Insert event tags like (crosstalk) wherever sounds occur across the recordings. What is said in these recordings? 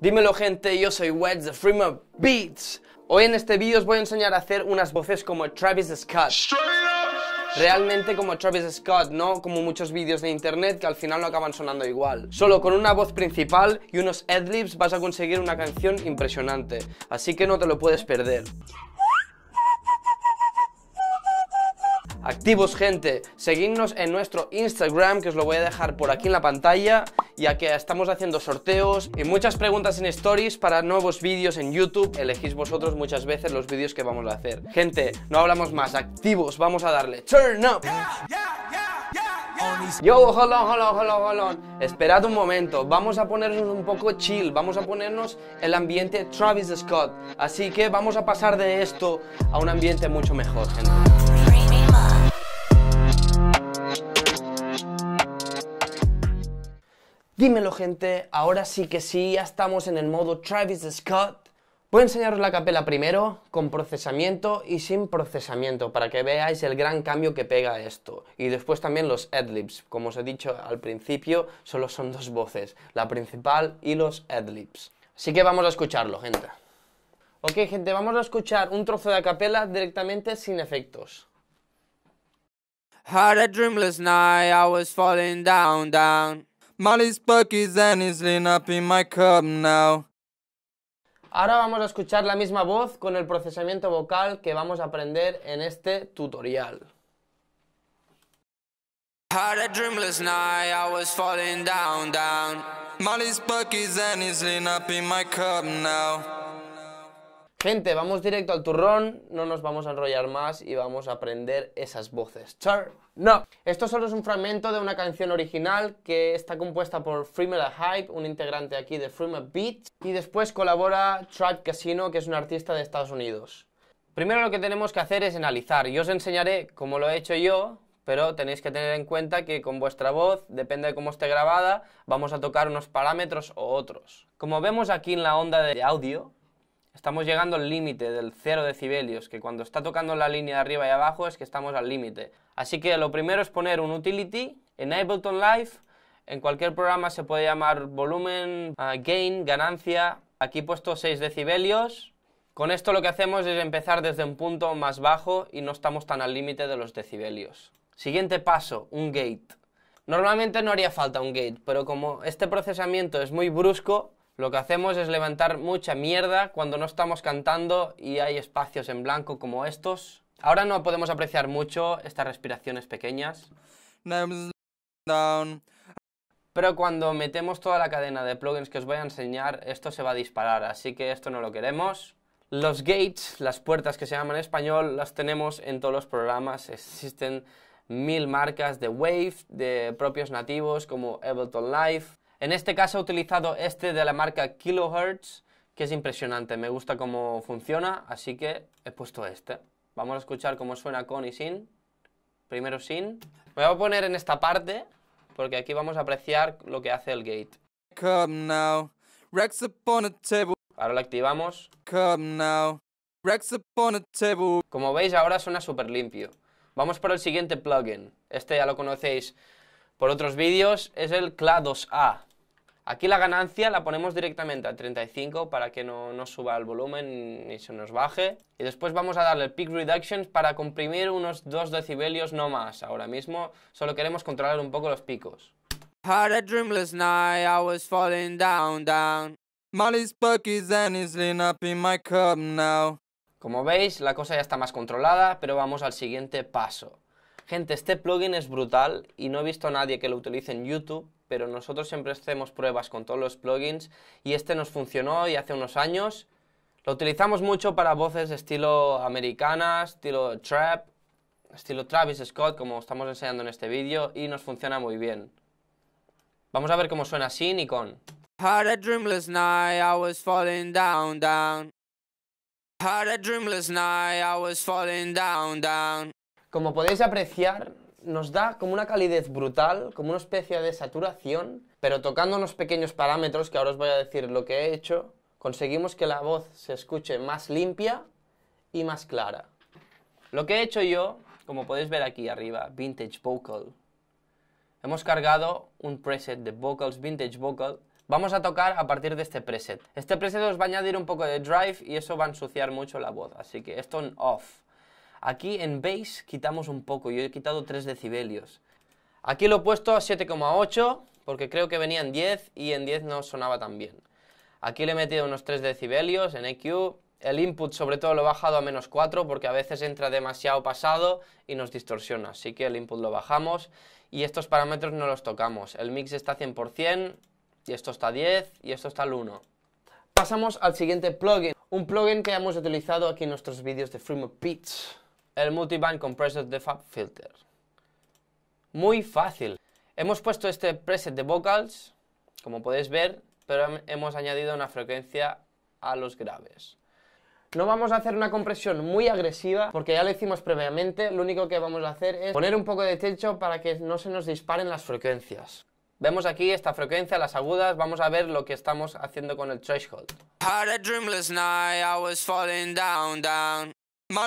Dímelo gente, yo soy Wedge de Freeman Beats. Hoy en este vídeo os voy a enseñar a hacer unas voces como Travis Scott. Realmente como Travis Scott, no como muchos vídeos de internet que al final no acaban sonando igual. Solo con una voz principal y unos adlibs vas a conseguir una canción impresionante, así que no te lo puedes perder. activos, gente. Seguidnos en nuestro Instagram, que os lo voy a dejar por aquí en la pantalla, ya que estamos haciendo sorteos y muchas preguntas en stories para nuevos vídeos en YouTube. Elegís vosotros muchas veces los vídeos que vamos a hacer. Gente, no hablamos más, activos, vamos a darle. Turn up. Yo, hold on, hold on, hold on, hold on. Esperad un momento, vamos a ponernos un poco chill, vamos a ponernos el ambiente Travis Scott. Así que vamos a pasar de esto a un ambiente mucho mejor, gente. Dímelo gente, ahora sí que sí, ya estamos en el modo Travis Scott. Voy a enseñaros la capela primero, con procesamiento y sin procesamiento, para que veáis el gran cambio que pega esto. Y después también los adlibs, como os he dicho al principio, solo son dos voces, la principal y los adlibs. Así que vamos a escucharlo, gente. Ok, gente, vamos a escuchar un trozo de capela directamente sin efectos. Had a dreamless night, I was falling down, down. Molly's Bucky's and is lean up in my cup now. Ahora vamos a escuchar la misma voz con el procesamiento vocal que vamos a aprender en este tutorial. Had a dreamless night, I was falling down, down. Molly's Bucky's and is lean up in my cup now. Gente, vamos directo al turrón, no nos vamos a enrollar más y vamos a aprender esas voces. Char, no. Esto solo es un fragmento de una canción original que está compuesta por Freema Hype, un integrante aquí de Freema Beach, y después colabora Tribe Casino, que es un artista de Estados Unidos. Primero lo que tenemos que hacer es analizar. Yo os enseñaré cómo lo he hecho yo, pero tenéis que tener en cuenta que con vuestra voz, depende de cómo esté grabada, vamos a tocar unos parámetros o otros. Como vemos aquí en la onda de audio, estamos llegando al límite del 0 decibelios, que cuando está tocando la línea de arriba y abajo es que estamos al límite. Así que lo primero es poner un utility en Ableton Live, en cualquier programa se puede llamar volumen, ah, gain, ganancia, aquí he puesto 6 decibelios. Con esto lo que hacemos es empezar desde un punto más bajo y no estamos tan al límite de los decibelios. Siguiente paso, un gate. Normalmente no haría falta un gate, pero como este procesamiento es muy brusco, lo que hacemos es levantar mucha mierda cuando no estamos cantando y hay espacios en blanco como estos. Ahora no podemos apreciar mucho estas respiraciones pequeñas. Pero cuando metemos toda la cadena de plugins que os voy a enseñar, esto se va a disparar, así que esto no lo queremos. Los gates, las puertas que se llaman en español, las tenemos en todos los programas. Existen mil marcas de Wave, de propios nativos como Ableton Live. En este caso he utilizado este de la marca Kilohertz, que es impresionante, me gusta cómo funciona, así que he puesto este. Vamos a escuchar cómo suena con y sin. Primero sin. Me voy a poner en esta parte, porque aquí vamos a apreciar lo que hace el gate. Ahora lo activamos. Como veis ahora suena súper limpio. Vamos por el siguiente plugin. Este ya lo conocéis por otros vídeos. Es el CLA2A. Aquí la ganancia la ponemos directamente a 35 para que no, suba el volumen ni se nos baje. Y después vamos a darle peak Reduction para comprimir unos 2 decibelios no más. Ahora mismo solo queremos controlar un poco los picos. Como veis, la cosa ya está más controlada, pero vamos al siguiente paso. Gente, este plugin es brutal y no he visto a nadie que lo utilice en YouTube, pero nosotros siempre hacemos pruebas con todos los plugins y este nos funcionó y hace unos años. Lo utilizamos mucho para voces de estilo americana, estilo trap, estilo Travis Scott, como estamos enseñando en este vídeo, y nos funciona muy bien. Vamos a ver cómo suena sin y con. Had a dreamless night, I was falling down, down. Had a dreamless night, I was falling down, down. Como podéis apreciar, nos da como una calidez brutal, como una especie de saturación, pero tocando unos pequeños parámetros, que ahora os voy a decir lo que he hecho, conseguimos que la voz se escuche más limpia y más clara. Lo que he hecho yo, como podéis ver aquí arriba, Vintage Vocal, hemos cargado un preset de Vocals, Vintage Vocal, Vamos a tocar a partir de este preset. Este preset os va a añadir un poco de drive y eso va a ensuciar mucho la voz, así que esto en off. Aquí en base quitamos un poco, yo he quitado 3 decibelios. Aquí lo he puesto a 7,8 porque creo que venía en 10 y en 10 no sonaba tan bien. Aquí le he metido unos 3 decibelios en EQ. El input sobre todo lo he bajado a menos 4 porque a veces entra demasiado pasado y nos distorsiona. Así que el input lo bajamos y estos parámetros no los tocamos. El mix está 100% y esto está 10 y esto está al 1. Pasamos al siguiente plugin. Un plugin que hemos utilizado aquí en nuestros vídeos de Freemode Pitch el multiband compressor de Fab Filter. Muy fácil. Hemos puesto este preset de vocals, como podéis ver, pero hemos añadido una frecuencia a los graves. No vamos a hacer una compresión muy agresiva porque ya lo hicimos previamente, lo único que vamos a hacer es poner un poco de techo para que no se nos disparen las frecuencias. Vemos aquí esta frecuencia, las agudas, vamos a ver lo que estamos haciendo con el threshold. No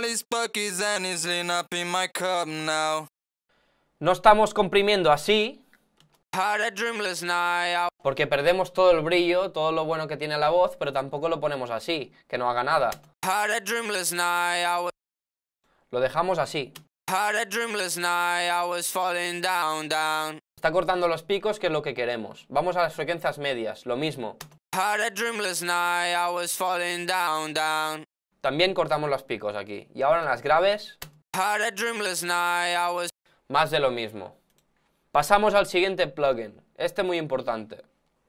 estamos comprimiendo así. Porque perdemos todo el brillo, todo lo bueno que tiene la voz, pero tampoco lo ponemos así, que no haga nada. Lo dejamos así. Está cortando los picos, que es lo que queremos. Vamos a las frecuencias medias, lo mismo. También cortamos los picos aquí. Y ahora en las graves... Más de lo mismo. Pasamos al siguiente plugin. Este muy importante.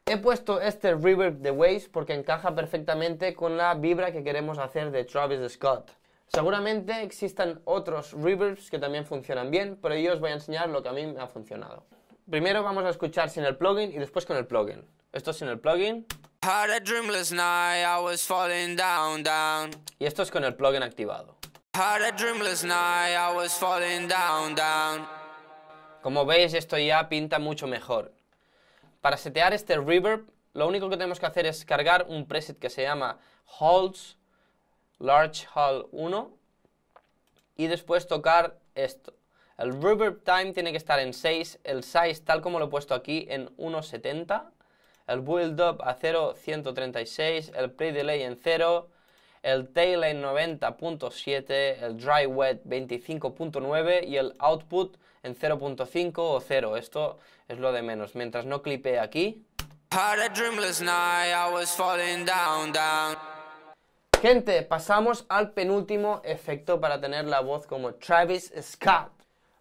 He puesto este reverb de Waves porque encaja perfectamente con la vibra que queremos hacer de Travis Scott. Seguramente existan otros reverbs que también funcionan bien, pero yo os voy a enseñar lo que a mí me ha funcionado. Primero vamos a escuchar sin el plugin y después con el plugin. Esto sin el plugin. Y esto es con el plugin activado. Como veis, esto ya pinta mucho mejor. Para setear este reverb, lo único que tenemos que hacer es cargar un preset que se llama Halls Large Hall 1 y después tocar esto. El reverb time tiene que estar en 6, el size tal como lo he puesto aquí en 1.70 el build-up a 0.136, el play delay en 0, el tail en 90.7, el dry wet 25.9 y el output en 0.5 o 0. Esto es lo de menos. Mientras no clipe aquí. Gente, pasamos al penúltimo efecto para tener la voz como Travis Scott.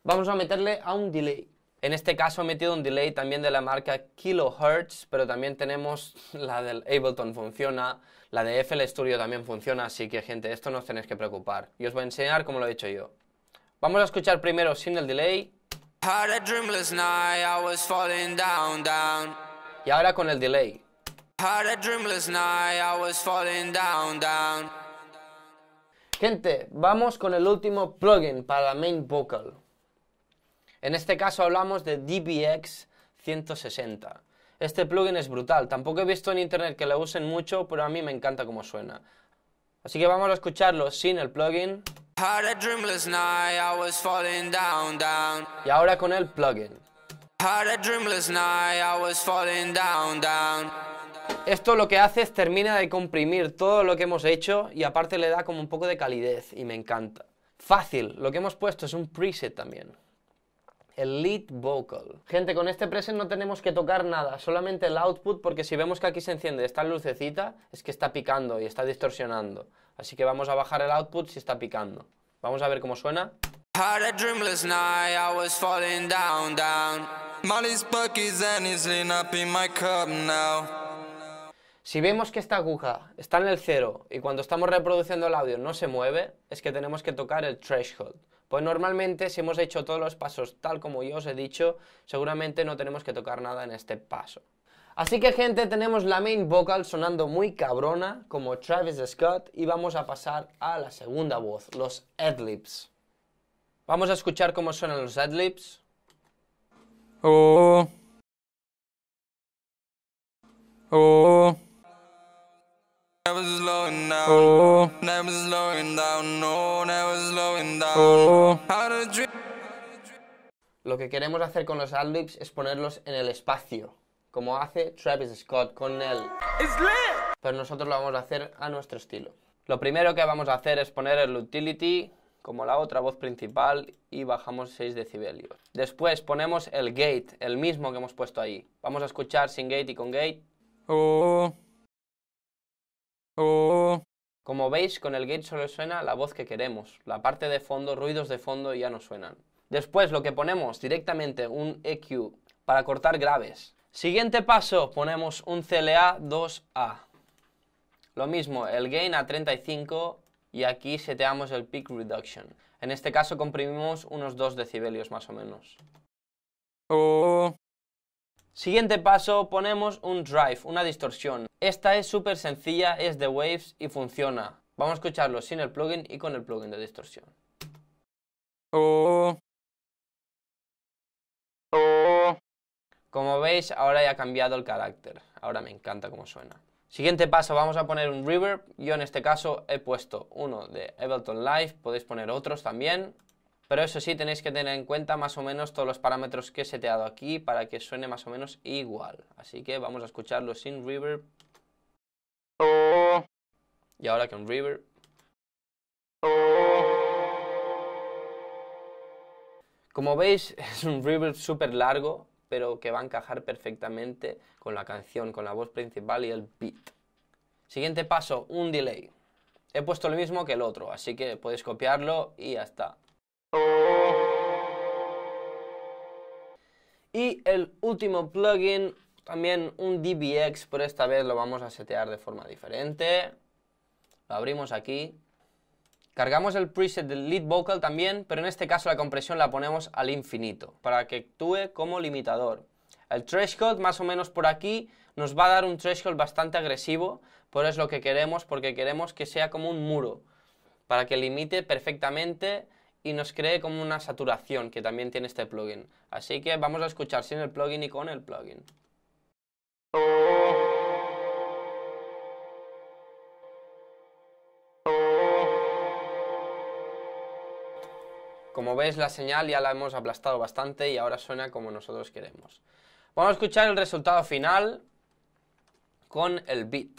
Vamos a meterle a un delay. En este caso he metido un delay también de la marca Kilohertz, pero también tenemos (laughs) la del Ableton funciona, la de FL Studio también funciona, así que gente, esto no os tenéis que preocupar. Y os voy a enseñar cómo lo he hecho yo. Vamos a escuchar primero sin el delay. Y ahora con el delay. Gente, vamos con el último plugin para la main vocal. En este caso hablamos de DBX 160. Este plugin es brutal, tampoco he visto en internet que lo usen mucho, pero a mí me encanta cómo suena. Así que vamos a escucharlo sin el plugin. Y ahora con el plugin. Esto lo que hace es termina de comprimir todo lo que hemos hecho y aparte le da como un poco de calidez y me encanta. Fácil, lo que hemos puesto es un preset también el lead vocal. Gente, con este preset no tenemos que tocar nada, solamente el output, porque si vemos que aquí se enciende esta lucecita, es que está picando y está distorsionando. Así que vamos a bajar el output si está picando. Vamos a ver cómo suena. Si vemos que esta aguja está en el cero y cuando estamos reproduciendo el audio no se mueve, es que tenemos que tocar el threshold. Pues normalmente si hemos hecho todos los pasos tal como yo os he dicho, seguramente no tenemos que tocar nada en este paso. Así que gente, tenemos la main vocal sonando muy cabrona, como Travis Scott, y vamos a pasar a la segunda voz, los adlibs. Vamos a escuchar cómo suenan los adlibs. Oh. Oh. Lo que queremos hacer con los adlibs es ponerlos en el espacio, como hace Travis Scott con el... Pero nosotros lo vamos a hacer a nuestro estilo. Lo primero que vamos a hacer es poner el utility como la otra voz principal y bajamos 6 decibelios. Después ponemos el gate, el mismo que hemos puesto ahí. Vamos a escuchar sin gate y con gate. Oh. Oh. Como veis, con el gate solo suena la voz que queremos. La parte de fondo, ruidos de fondo ya no suenan. Después lo que ponemos directamente un EQ para cortar graves. Siguiente paso, ponemos un CLA 2A. Lo mismo, el gain a 35 y aquí seteamos el peak reduction. En este caso comprimimos unos 2 decibelios más o menos. Oh. Siguiente paso, ponemos un drive, una distorsión. Esta es súper sencilla, es de Waves y funciona. Vamos a escucharlo sin el plugin y con el plugin de distorsión. Oh. Como veis, ahora ya ha cambiado el carácter. Ahora me encanta cómo suena. Siguiente paso, vamos a poner un reverb. Yo en este caso he puesto uno de Ableton Live, podéis poner otros también pero eso sí tenéis que tener en cuenta más o menos todos los parámetros que he seteado aquí para que suene más o menos igual. Así que vamos a escucharlo sin reverb. Y ahora con reverb. Como veis (laughs) es un reverb súper largo, pero que va a encajar perfectamente con la canción, con la voz principal y el beat. Siguiente paso, un delay. He puesto lo mismo que el otro, así que podéis copiarlo y ya está. Y el último plugin, también un DBX, pero esta vez lo vamos a setear de forma diferente. Lo abrimos aquí. Cargamos el preset del lead vocal también, pero en este caso la compresión la ponemos al infinito, para que actúe como limitador. El threshold, más o menos por aquí, nos va a dar un threshold bastante agresivo, pero es lo que queremos, porque queremos que sea como un muro, para que limite perfectamente y nos cree como una saturación que también tiene este plugin. Así que vamos a escuchar sin el plugin y con el plugin. Como veis la señal ya la hemos aplastado bastante y ahora suena como nosotros queremos. Vamos a escuchar el resultado final con el beat.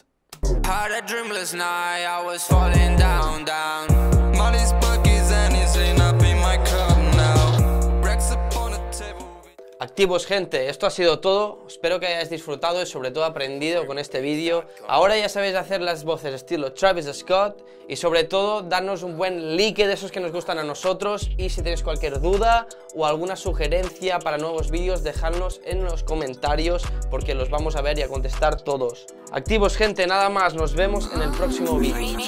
Activos gente, esto ha sido todo, espero que hayáis disfrutado y sobre todo aprendido con este vídeo. Ahora ya sabéis hacer las voces estilo Travis Scott y sobre todo darnos un buen like de esos que nos gustan a nosotros y si tenéis cualquier duda o alguna sugerencia para nuevos vídeos dejadnos en los comentarios porque los vamos a ver y a contestar todos. Activos gente, nada más, nos vemos en el próximo vídeo.